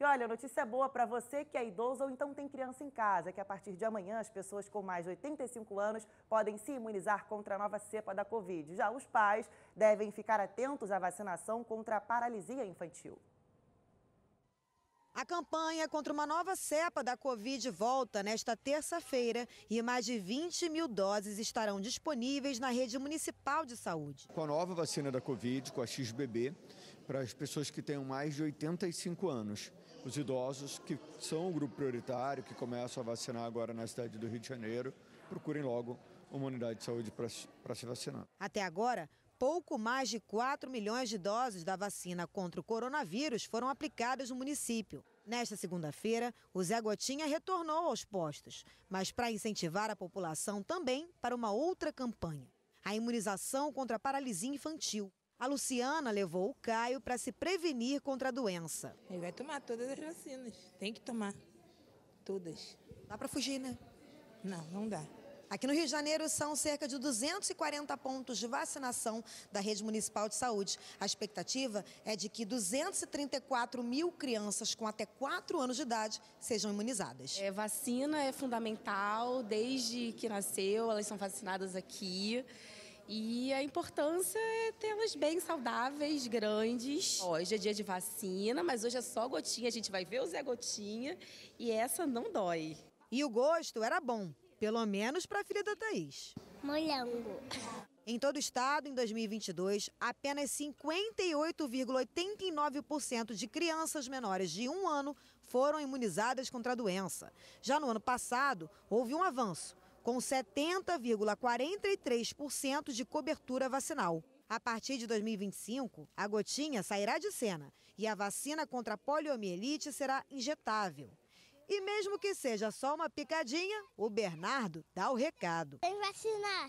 E olha, notícia boa para você que é idoso ou então tem criança em casa, que a partir de amanhã as pessoas com mais de 85 anos podem se imunizar contra a nova cepa da Covid. Já os pais devem ficar atentos à vacinação contra a paralisia infantil. A campanha contra uma nova cepa da Covid volta nesta terça-feira e mais de 20 mil doses estarão disponíveis na rede municipal de saúde. Com a nova vacina da Covid, com a XBB, para as pessoas que tenham mais de 85 anos, os idosos que são o grupo prioritário, que começam a vacinar agora na cidade do Rio de Janeiro, procurem logo uma unidade de saúde para se vacinar. Até agora, pouco mais de 4 milhões de doses da vacina contra o coronavírus foram aplicadas no município. Nesta segunda-feira, o Zé Gotinha retornou aos postos, mas para incentivar a população também para uma outra campanha: a imunização contra a paralisia infantil. A Luciana levou o Caio para se prevenir contra a doença. Ele vai tomar todas as vacinas, tem que tomar. Todas. Dá para fugir, né? Não, não dá. Aqui no Rio de Janeiro são cerca de 240 pontos de vacinação da rede municipal de saúde. A expectativa é de que 234 mil crianças com até 4 anos de idade sejam imunizadas. É, vacina é fundamental desde que nasceu, elas são vacinadas aqui. E a importância é tê-las bem saudáveis, grandes. Hoje é dia de vacina, mas hoje é só gotinha. A gente vai ver o Zé Gotinha e essa não dói. E o gosto era bom. Pelo menos para a filha da Thaís. Molhango. Em todo o estado, em 2022, apenas 58,89% de crianças menores de um ano foram imunizadas contra a doença. Já no ano passado, houve um avanço, com 70,43% de cobertura vacinal. A partir de 2025, a gotinha sairá de cena e a vacina contra a poliomielite será injetável. E mesmo que seja só uma picadinha, o Bernardo dá o recado. Tem vacinar.